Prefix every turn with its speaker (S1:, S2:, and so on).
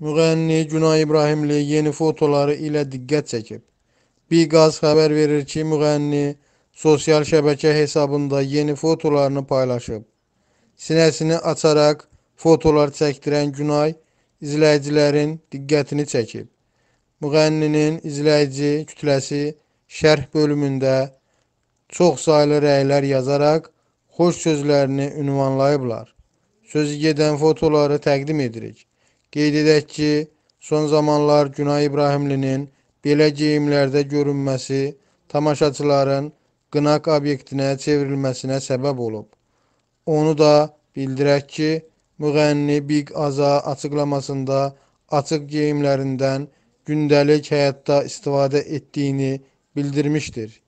S1: Müğənni Günay İbrahimli yeni fotoları ilə diqqət çəkib. Biqaz xəbər verir ki, müğənni sosial şəbəkə hesabında yeni fotolarını paylaşıb. Sinəsini açaraq fotolar çəkdirən Günay izləyicilərin diqqətini çəkib. Müğənninin izləyici kütləsi şərh bölümündə çox saylı rəylər yazaraq xoş sözlərini ünvanlayıblar. Sözü gedən fotoları təqdim edirik. Qeyd edək ki, son zamanlar Günay İbrahimlinin belə geyimlərdə görünməsi tamaşaçıların qınaq obyektinə çevrilməsinə səbəb olub. Onu da bildirək ki, müğənni Big Aza açıqlamasında açıq geyimlərindən gündəlik həyatda istifadə etdiyini bildirmişdir.